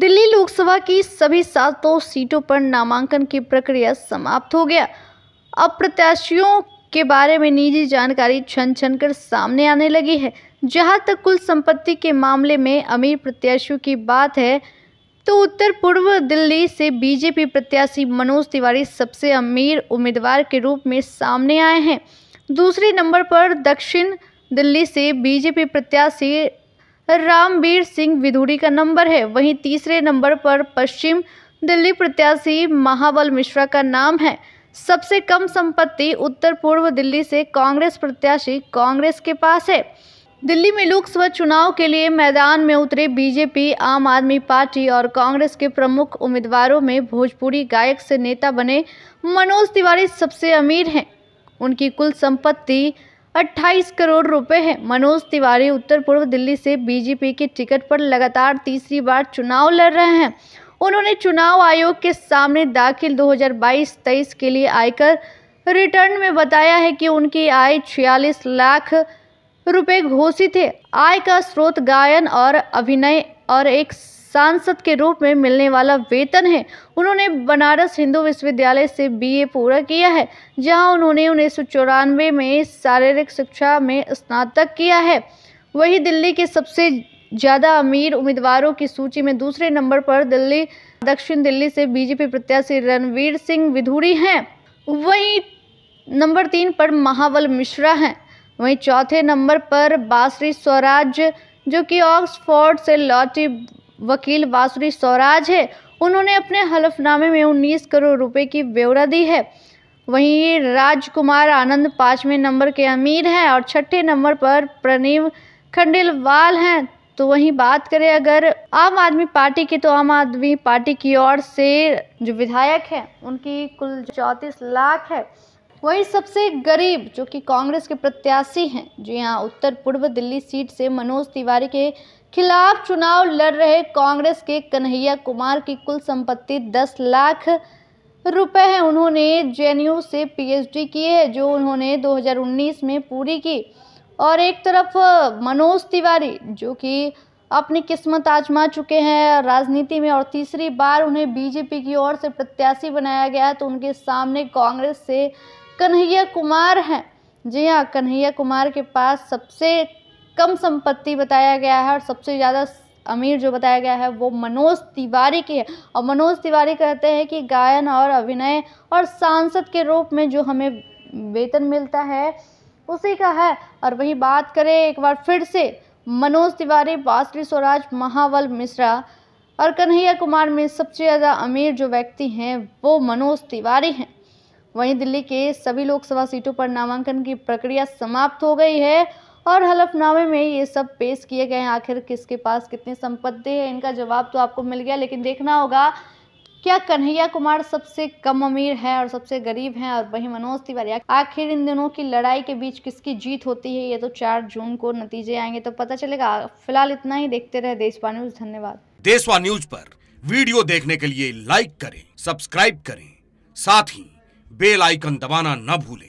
दिल्ली लोकसभा की सभी सातों सीटों पर नामांकन की प्रक्रिया समाप्त हो गया अब प्रत्याशियों के बारे में निजी जानकारी छन छन कर सामने आने लगी है जहां तक कुल संपत्ति के मामले में अमीर प्रत्याशियों की बात है तो उत्तर पूर्व दिल्ली से बीजेपी प्रत्याशी मनोज तिवारी सबसे अमीर उम्मीदवार के रूप में सामने आए हैं दूसरे नंबर पर दक्षिण दिल्ली से बीजेपी प्रत्याशी रामवीर सिंह विधूड़ी का नंबर है वहीं तीसरे नंबर पर पश्चिम दिल्ली प्रत्याशी महाबल मिश्रा का नाम है सबसे कम संपत्ति उत्तर पूर्व दिल्ली से कांग्रेस प्रत्याशी कांग्रेस के पास है दिल्ली में लोकसभा चुनाव के लिए मैदान में उतरे बीजेपी आम आदमी पार्टी और कांग्रेस के प्रमुख उम्मीदवारों में भोजपुरी गायक से नेता बने मनोज तिवारी सबसे अमीर हैं उनकी कुल संपत्ति 28 करोड़ रुपए हैं मनोज तिवारी उत्तर पूर्व दिल्ली से बीजेपी के टिकट पर लगातार तीसरी बार चुनाव लड़ रहे हैं उन्होंने चुनाव आयोग के सामने दाखिल 2022-23 के लिए आयकर रिटर्न में बताया है कि उनकी आय छियालीस लाख रुपए घोषित है आय का स्रोत गायन और अभिनय और एक सांसद के रूप में मिलने वाला वेतन है उन्होंने बनारस हिंदू विश्वविद्यालय से बीए पूरा किया है जहां उन्होंने उन्नीस में शारीरिक शिक्षा में स्नातक किया है वही दिल्ली के सबसे ज़्यादा अमीर उम्मीदवारों की सूची में दूसरे नंबर पर दिल्ली दक्षिण दिल्ली से बीजेपी प्रत्याशी रणवीर सिंह विधूरी हैं वहीं नंबर तीन पर महावल मिश्रा हैं वहीं चौथे नंबर पर बासरी स्वराज जो कि ऑक्सफोर्ड से लौटी वकील बांसुरी स्वराज है उन्होंने अपने हलफनामे में 19 करोड़ रुपए की ब्यौरा दी है वहीं राजकुमार आनंद पाँचवें नंबर के अमीर हैं और छठे नंबर पर प्रणीव खंडेलवाल हैं तो वहीं बात करें अगर आम आदमी पार्टी की तो आम आदमी पार्टी की ओर से जो विधायक हैं उनकी कुल चौंतीस लाख है वहीं सबसे गरीब जो कि कांग्रेस के प्रत्याशी हैं जो यहाँ उत्तर पूर्व दिल्ली सीट से मनोज तिवारी के खिलाफ चुनाव लड़ रहे कांग्रेस के कन्हैया कुमार की कुल संपत्ति 10 लाख रुपए है उन्होंने जे से पीएचडी की है जो उन्होंने 2019 में पूरी की और एक तरफ मनोज तिवारी जो कि अपनी किस्मत आजमा चुके हैं राजनीति में और तीसरी बार उन्हें बीजेपी की ओर से प्रत्याशी बनाया गया तो उनके सामने कांग्रेस से कन्हैया कुमार हैं जी हाँ कन्हैया कुमार के पास सबसे कम संपत्ति बताया गया है और सबसे ज़्यादा अमीर जो बताया गया है वो मनोज तिवारी की है और मनोज तिवारी कहते हैं कि गायन और अभिनय और सांसद के रूप में जो हमें वेतन मिलता है उसी का है और वही बात करें एक बार फिर से मनोज तिवारी बासरी स्वराज महावल मिश्रा और कन्हैया कुमार में सबसे ज़्यादा अमीर जो व्यक्ति हैं वो मनोज तिवारी हैं वहीं दिल्ली के सभी लोकसभा सीटों पर नामांकन की प्रक्रिया समाप्त हो गई है और हलफनामे में ये सब पेश किए गए हैं आखिर किसके पास कितनी संपत्ति है इनका जवाब तो आपको मिल गया लेकिन देखना होगा क्या कन्हैया कुमार सबसे कम अमीर है और सबसे गरीब हैं और वही मनोज तिवारी आखिर इन दिनों की लड़ाई के बीच किसकी जीत होती है ये तो चार जून को नतीजे आएंगे तो पता चलेगा फिलहाल इतना ही देखते रहे देशवा न्यूज धन्यवाद देशवा न्यूज पर वीडियो देखने के लिए लाइक करें सब्सक्राइब करें साथ ही बेल आइकन दबाना न भूलें